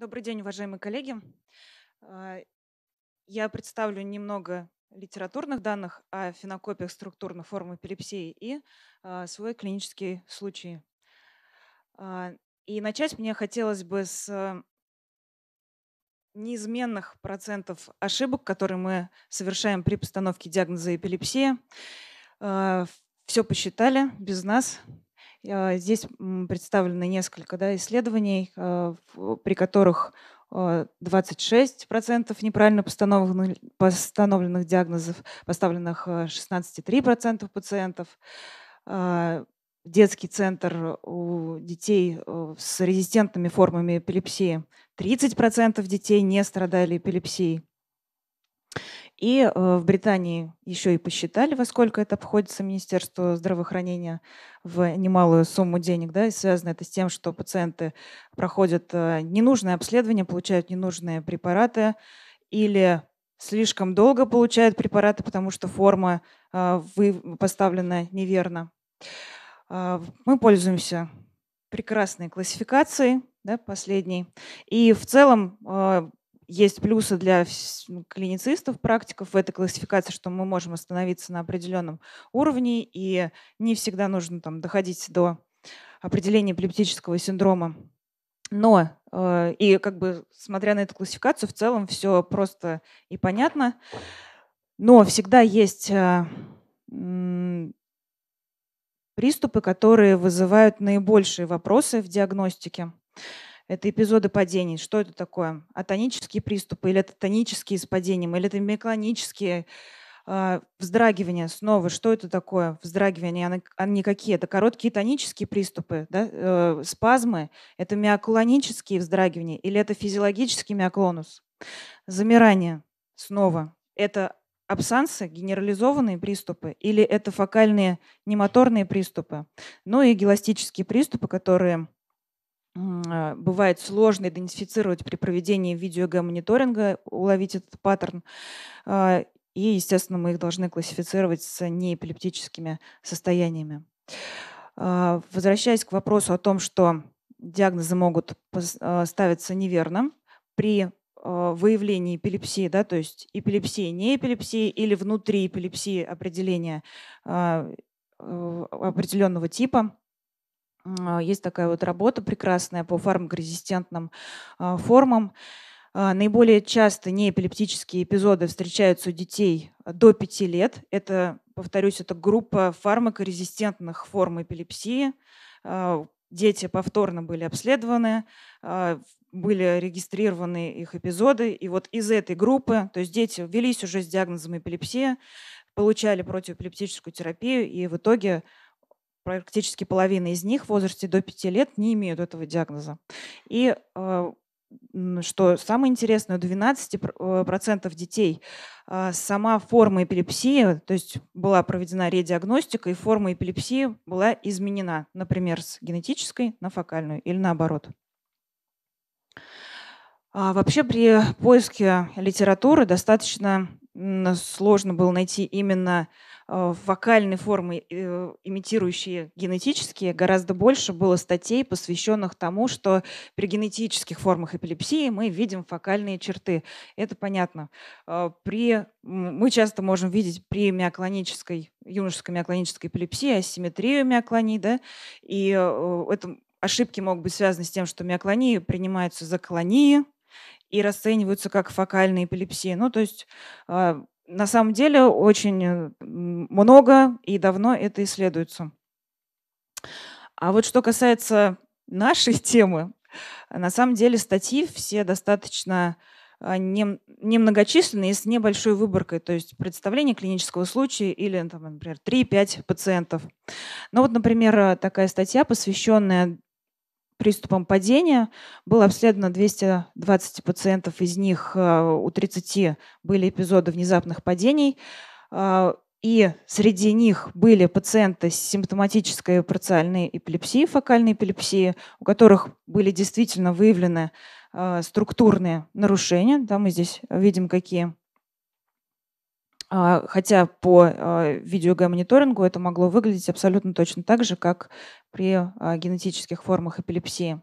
Добрый день, уважаемые коллеги. А, я представлю немного литературных данных о фенокопиях структурных форм эпилепсии и а, свой клинический случай. А, и начать мне хотелось бы с неизменных процентов ошибок, которые мы совершаем при постановке диагноза эпилепсия. Все посчитали без нас, Э, здесь представлено несколько да, исследований, э, при которых 26% э, неправильно постановленных, постановленных диагнозов, поставленных 16,3% пациентов. Детский центр у детей с резистентными формами эпилепсии 30% детей не страдали эпилепсией. И э, в Британии еще и посчитали, во сколько это обходится Министерству здравоохранения в немалую сумму денег. Да, и связано это с тем, что пациенты проходят э, ненужное обследование, получают ненужные препараты или слишком долго получают препараты, потому что форма э, вы поставлена неверно. Мы пользуемся прекрасной классификацией, да, последней. И в целом есть плюсы для ну, клиницистов, практиков в этой классификации, что мы можем остановиться на определенном уровне, и не всегда нужно там, доходить до определения эпилептического синдрома. Но э, и как бы смотря на эту классификацию, в целом все просто и понятно. Но всегда есть э, приступы, которые вызывают наибольшие вопросы в диагностике это эпизоды падений. Что это такое? Атонические приступы или это тонические с падением, или это миклонические а, вздрагивания снова. Что это такое? Вздрагивания, они, они какие? Это короткие тонические приступы, да? Э, спазмы. Это миоклонические вздрагивания или это физиологический миоклонус? Замирание снова. Это абсансы, генерализованные приступы, или это фокальные немоторные приступы, ну и геластические приступы, которые а, бывает сложно идентифицировать при проведении видеогеомониторинга, уловить этот паттерн. А, и, естественно, мы их должны классифицировать с неэпилептическими состояниями. А, возвращаясь к вопросу о том, что диагнозы могут ставиться неверно при выявлении эпилепсии, да, то есть эпилепсии, не эпилепсии или внутри эпилепсии определения э, определенного типа – Э, есть такая вот работа прекрасная по фармакорезистентным а, формам. А, наиболее часто неэпилептические эпизоды встречаются у детей до 5 лет. Это, повторюсь, это группа фармакорезистентных форм эпилепсии. А, дети повторно были обследованы, были регистрированы их эпизоды. И вот из этой группы, то есть дети ввелись уже с диагнозом эпилепсия, получали противоэпилептическую терапию и в итоге практически половина из них в возрасте до 5 лет не имеют этого диагноза. И а, что самое интересное, у 12% э, детей а, сама форма эпилепсии, то есть была проведена редиагностика, и форма эпилепсии была изменена, например, с генетической на фокальную или наоборот. А вообще при поиске литературы достаточно сложно было найти именно Э, вокальной формы, э, имитирующие генетические, гораздо больше было статей, посвященных тому, что при генетических формах эпилепсии мы видим фокальные черты. Это понятно. Э, при, мы часто можем видеть при миоклонической, юношеской миоклонической эпилепсии асимметрию миоклоний, да, и это ошибки могут быть связаны с тем, что миоклонии принимаются за клонии и расцениваются как фокальные эпилепсии. Ну, то есть на самом деле очень э, много и давно это исследуется. А вот что касается нашей темы, на самом деле статьи все достаточно э, немногочисленные с небольшой выборкой, то есть представление клинического случая или, например, 3-5 пациентов. Ну вот, например, э, такая статья, посвященная приступом падения. Было обследовано 220 пациентов, из них э, у 30 были эпизоды внезапных падений. Э, и среди них были пациенты с симптоматической парциальной эпилепсией, фокальной эпилепсией, у которых были действительно выявлены э, структурные нарушения. Да, мы здесь видим, какие а, хотя по а, видеогеомониторингу это могло выглядеть абсолютно точно так же, как при а, генетических формах эпилепсии.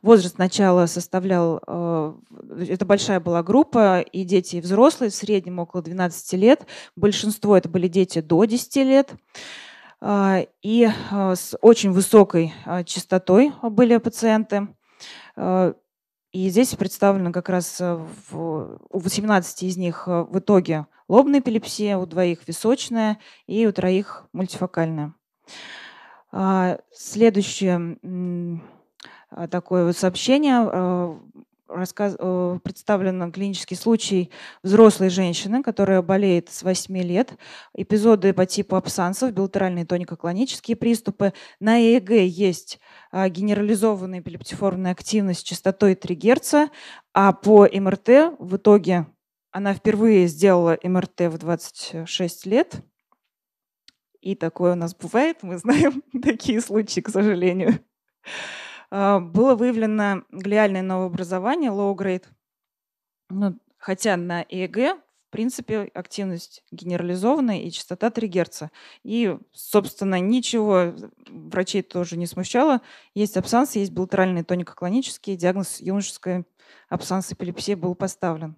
Возраст сначала составлял, это большая была группа, и дети, и взрослые, в среднем около 12 лет. Большинство это были дети до 10 лет и с очень высокой частотой были пациенты. И здесь представлено как раз э, в, у 18 из них э, в итоге лобная эпилепсия, у двоих височная и у троих мультифокальная. А, следующее э, такое вот сообщение рассказ, э, представлен клинический случай взрослой женщины, которая болеет с 8 лет. Эпизоды по типу абсансов, билатеральные тонико-клонические приступы. На ЭЭГ есть а, генерализованная эпилептиформная активность частотой 3 Гц, а по МРТ в итоге она впервые сделала МРТ в 26 лет. И такое у нас бывает, мы знаем такие случаи, к сожалению. А, было выявлено глиальное новообразование, low grade. Ну, хотя на ЭЭГ, в принципе, активность генерализованная и частота 3 Гц. И, собственно, ничего врачей тоже не смущало. Есть абсанс, есть билатеральные тоникоклонические. Диагноз юношеская абсанс эпилепсии был поставлен.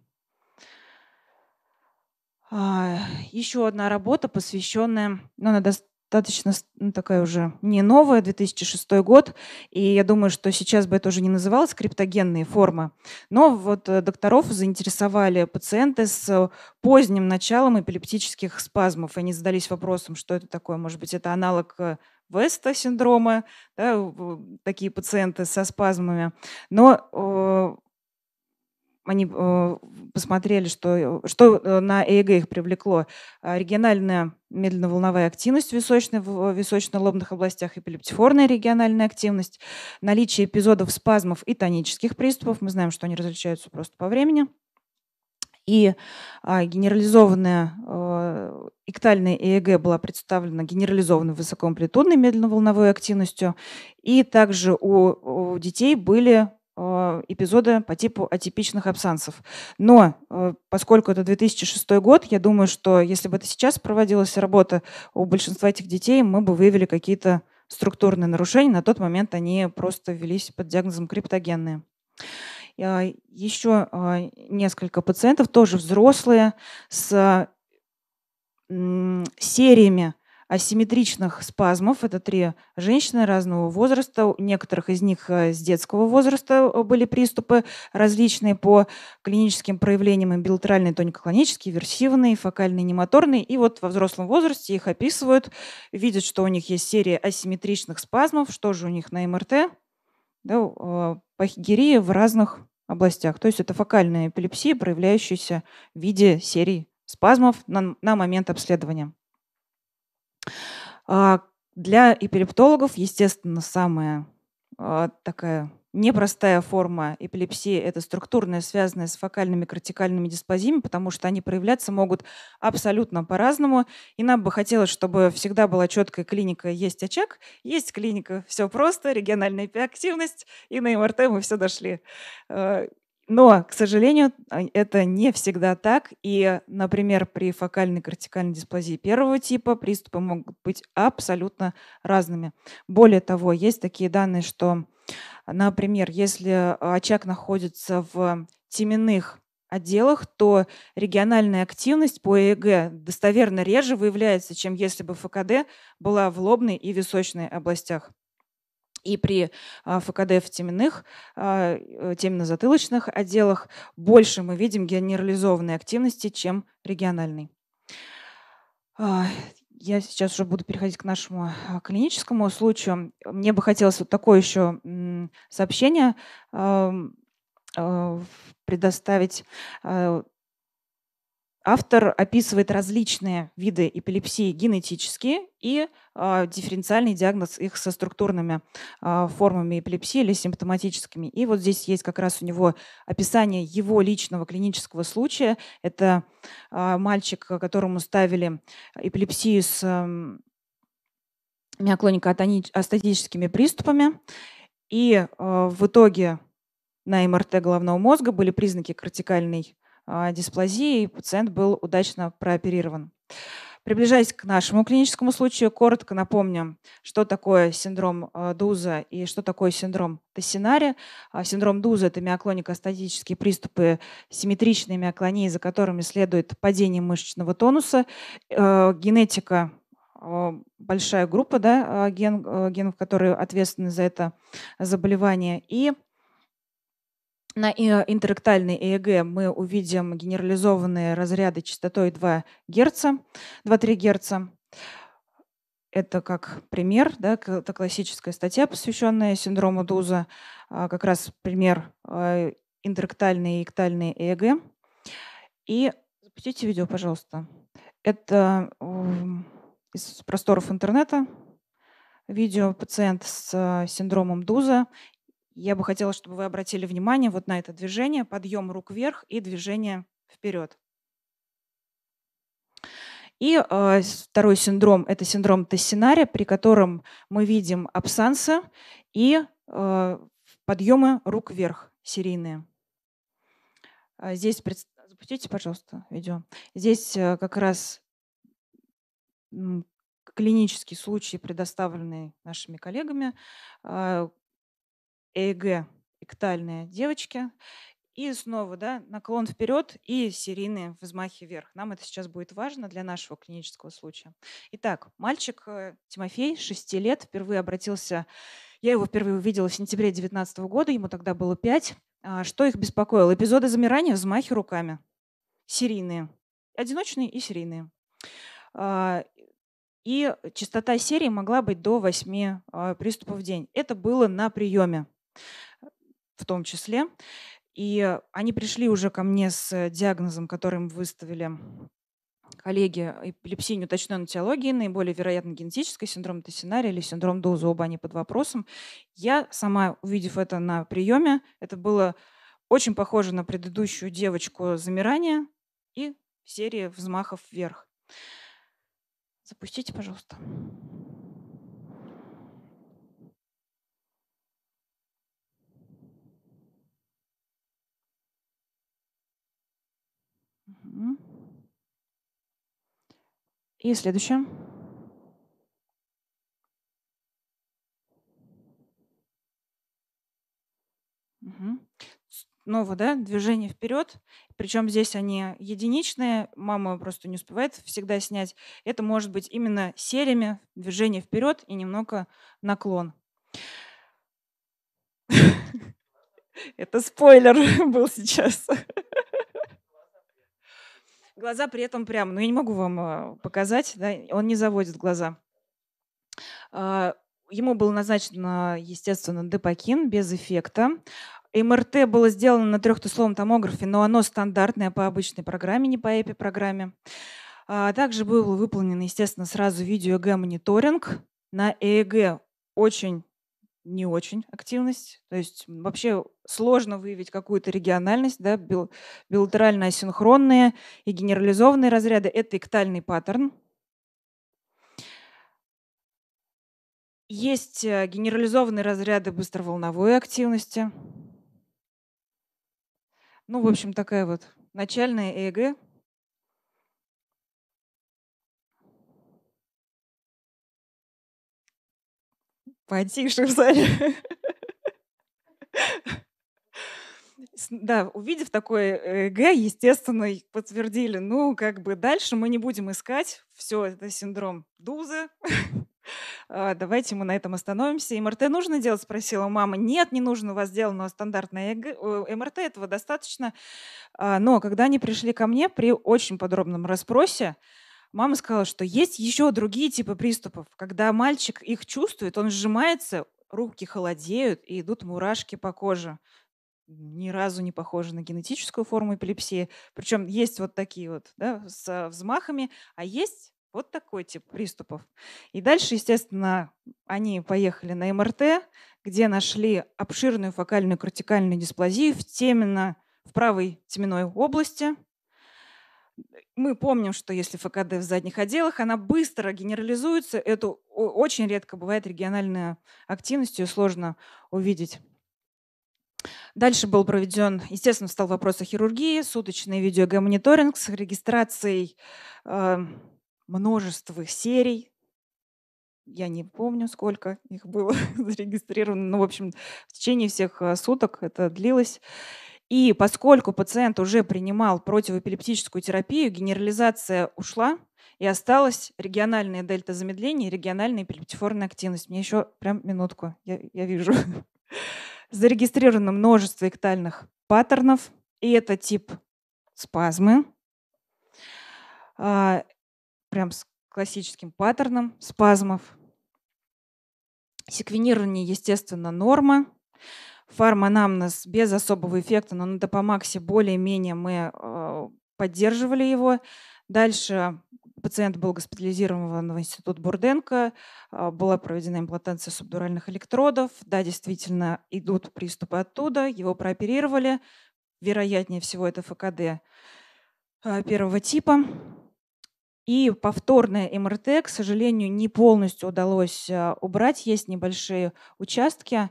А, еще одна работа, посвященная, ну, она достаточно ну, такая уже не новая, 2006 год, и я думаю, что сейчас бы это уже не называлось криптогенные формы. Но вот э, докторов заинтересовали пациенты с э, поздним началом эпилептических спазмов. И они задались вопросом, что это такое. Может быть, это аналог э, Веста синдрома, да, такие пациенты со спазмами. Но они посмотрели, что, э, что э, на ЭЭГ их привлекло. Региональная медленноволновая активность в височной, в э, височно-лобных областях, эпилептифорная региональная активность, наличие эпизодов спазмов и тонических приступов. Мы знаем, что они различаются просто по времени и а, генерализованная э, иктальная ЭЭГ была представлена генерализованной высокоамплитудной медленноволновой активностью. И также у детей были Э, эпизоды по типу атипичных абсансов. Но э, поскольку это 2006 год, я думаю, что если бы это сейчас проводилась работа у большинства этих детей, мы бы выявили какие-то структурные нарушения. На тот момент они просто велись под диагнозом криптогенные. Э, еще несколько пациентов, тоже взрослые, с сериями асимметричных спазмов. Это три женщины разного возраста. У некоторых из них э, с детского возраста э, были приступы различные по клиническим проявлениям билатеральные тонико-клонические, версивные, фокальные немоторные. И вот во взрослом возрасте их описывают, видят, что у них есть серия асимметричных спазмов. Что же у них на МРТ? Да, э, пахигерия в разных областях. То есть это фокальная эпилепсия, проявляющаяся в виде серий спазмов на, на момент обследования. А, для эпилептологов, естественно, самая а, такая непростая форма эпилепсии – это структурная, связанная с фокальными кортикальными диспазиями, потому что они проявляться могут абсолютно по-разному. И нам бы хотелось, чтобы всегда была четкая клиника «есть очаг», «есть клиника», все просто, региональная активность, и на МРТ мы все дошли. А, но, к сожалению, а, это не всегда так. И, например, при фокальной кортикальной дисплазии первого типа приступы могут быть абсолютно разными. Более того, есть такие данные, что, например, если очаг находится в теменных отделах, то региональная активность по ЭЭГ достоверно реже выявляется, чем если бы ФКД была в лобной и височной областях. И при а, ФКД в теменных, а, э, темно-затылочных отделах больше мы видим генерализованной активности, чем региональной. А, я сейчас уже буду переходить к нашему клиническому случаю. Мне бы хотелось вот такое еще сообщение предоставить. Автор описывает различные виды эпилепсии генетические и э, дифференциальный диагноз их со структурными э, формами эпилепсии или симптоматическими. И вот здесь есть как раз у него описание его личного клинического случая. Это э, мальчик, которому ставили эпилепсию с э, эм, миоклоника-астатическими приступами. И э, в итоге на МРТ головного мозга были признаки кортикальной а, дисплазии, и пациент был удачно прооперирован. Приближаясь к нашему клиническому случаю, коротко напомним, что такое синдром а, Дуза и что такое синдром Тессинари. А, синдром Дуза – это миоклонико-статические приступы симметричной миоклонии, за которыми следует падение мышечного тонуса. Генетика большая группа да, ген, генов, которые ответственны за это заболевание. И на э, интерактальной ЭЭГ мы увидим генерализованные разряды частотой 2 Гц, 2-3 Гц. Это как пример, да, это классическая статья, посвященная синдрому Дуза, а, как раз пример а, интерактальной и эктальной ЭЭГ. И запустите видео, пожалуйста. Это эм, из просторов интернета видео пациент с э, синдромом Дуза я бы хотела, чтобы вы обратили внимание вот на это движение, подъем рук вверх и движение вперед. И э, второй синдром – это синдром Тессинария, при котором мы видим абсансы и э, подъемы рук вверх серийные. А здесь, пред... запустите, пожалуйста, видео. Здесь э, как раз клинический случай, предоставленный нашими коллегами, э, ЭЭГ, эктальные девочки. И снова да, наклон вперед и серийные взмахи вверх. Нам это сейчас будет важно для нашего клинического случая. Итак, мальчик э, Тимофей, 6 лет, впервые обратился, я его впервые увидела в сентябре 2019 года, ему тогда было 5. А, что их беспокоило? Эпизоды замирания, взмахи руками. Серийные. Одиночные и серийные. А, и э, частота серии могла быть до 8 а, приступов в день. Это было на приеме в том числе. И они пришли уже ко мне с диагнозом, который им выставили коллеги эпилепсии неуточненной теологии, наиболее вероятно генетический синдром Тессинария или синдром Доуза, оба они под вопросом. Я сама, увидев это на приеме, это было очень похоже на предыдущую девочку замирания и серии взмахов вверх. Запустите, пожалуйста. И следующее. Угу. Снова, да, движение вперед. Причем здесь они единичные, мама просто не успевает всегда снять. Это может быть именно сериями движение вперед и немного наклон. Это спойлер был сейчас. Глаза при этом прям, но ну, я не могу вам а, показать, да, он не заводит глаза. А, ему был назначен, естественно, депокин без эффекта. МРТ было сделано на трехтусловом томографе, но оно стандартное по обычной программе, не по ЭПИ-программе. А, также был выполнен, естественно, сразу видео-ЭГ-мониторинг. На ЭЭГ очень не очень активность. То есть вообще сложно выявить какую-то региональность. Да? Бил, билатеральные, асинхронные и генерализованные разряды – это иктальный паттерн. Есть э, генерализованные разряды быстроволновой активности. Ну, в общем, такая вот начальная ЭЭГ потише в зале. Да, увидев такой э, Г, естественно, подтвердили, ну, как бы дальше мы не будем искать, все, это синдром Дузы, а, давайте мы на этом остановимся. МРТ нужно делать? Спросила мама. Нет, не нужно, у вас сделано стандартное ЭГ... МРТ, этого достаточно. А, но когда они пришли ко мне при очень подробном расспросе, мама сказала, что есть еще другие типы приступов. Когда мальчик их чувствует, он сжимается, руки холодеют и идут мурашки по коже. Ни разу не похоже на генетическую форму эпилепсии. Причем есть вот такие вот, да, с взмахами, а есть вот такой тип приступов. И дальше, естественно, они поехали на МРТ, где нашли обширную фокальную кортикальную дисплазию в теменно в правой теменной области – мы помним, что если ФКД в задних отделах, она быстро генерализуется. Это очень редко бывает региональная активность, ее сложно увидеть. Дальше был проведен, естественно, стал вопрос о хирургии, суточный видеогомониторинг с регистрацией э, множества серий. Я не помню, сколько их было зарегистрировано. но в общем, в течение всех э, суток это длилось. И поскольку пациент уже принимал противоэпилептическую терапию, генерализация ушла, и осталось региональное дельта-замедление и региональная эпилептифорная активность. Мне еще прям минутку, я, я вижу. Зарегистрировано множество эктальных паттернов, и это тип спазмы. А, прям с классическим паттерном спазмов. Секвенирование, естественно, норма фарманамнез без особого эффекта, но на ну допомаксе более-менее мы а, поддерживали его. Дальше пациент был госпитализирован в институт Бурденко, а, была проведена имплантация субдуральных электродов. Да, действительно, идут приступы оттуда, его прооперировали. Вероятнее всего, это ФКД а, первого типа. И повторное МРТ, к сожалению, не полностью удалось убрать. Есть небольшие участки.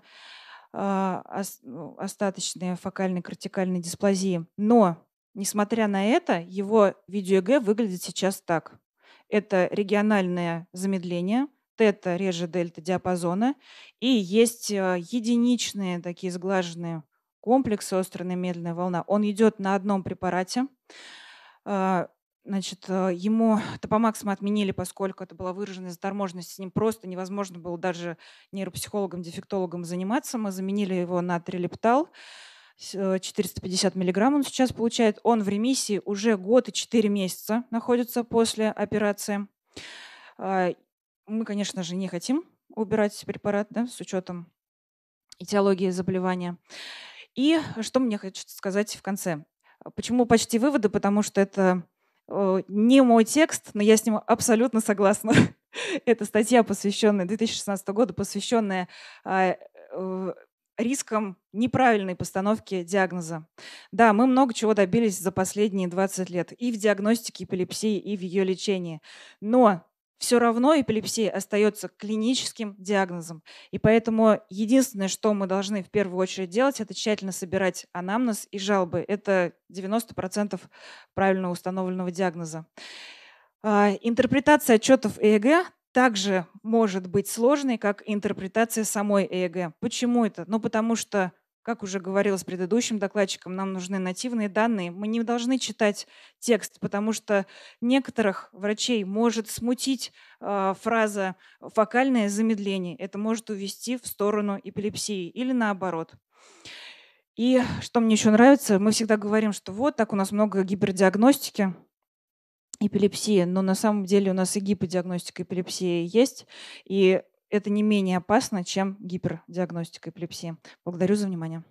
А, ну, остаточные фокальной кортикальной дисплазии. Но, несмотря на это, его видео выглядит сейчас так. Это региональное замедление, тета реже дельта диапазона, и есть а, единичные такие сглаженные комплексы, острая медленная волна. Он идет на одном препарате, а, Значит, э, ему топомакс мы отменили, поскольку это была выраженная заторможенность, с ним просто невозможно было даже нейропсихологом, дефектологом заниматься. Мы заменили его на трилептал. 450 э, миллиграмм он сейчас получает. Он в ремиссии уже год и 4 месяца находится после операции. А, мы, конечно же, не хотим убирать препарат да, с учетом этиологии заболевания. И что мне хочется сказать в конце? Почему почти выводы? Потому что это Э, не мой текст, но я с ним абсолютно согласна. Это статья, посвященная 2016 году, посвященная э, э, рискам неправильной постановки диагноза. Да, мы много чего добились за последние 20 лет и в диагностике эпилепсии, и в ее лечении. Но все равно эпилепсия остается клиническим диагнозом. И поэтому единственное, что мы должны в первую очередь делать, это тщательно собирать анамнез и жалобы. Это 90% правильно установленного диагноза. А, интерпретация отчетов ЭЭГ также может быть сложной, как интерпретация самой ЭЭГ. Почему это? Ну, потому что как уже говорила с предыдущим докладчиком, нам нужны нативные данные. Мы не должны читать текст, потому что некоторых врачей может смутить э, фраза «фокальное замедление». Это может увести в сторону эпилепсии или наоборот. И что мне еще нравится, мы всегда говорим, что вот так у нас много гипердиагностики, эпилепсии, но на самом деле у нас и гиподиагностика эпилепсии есть. И это не менее опасно, чем гипердиагностика эпилепсии. Благодарю за внимание.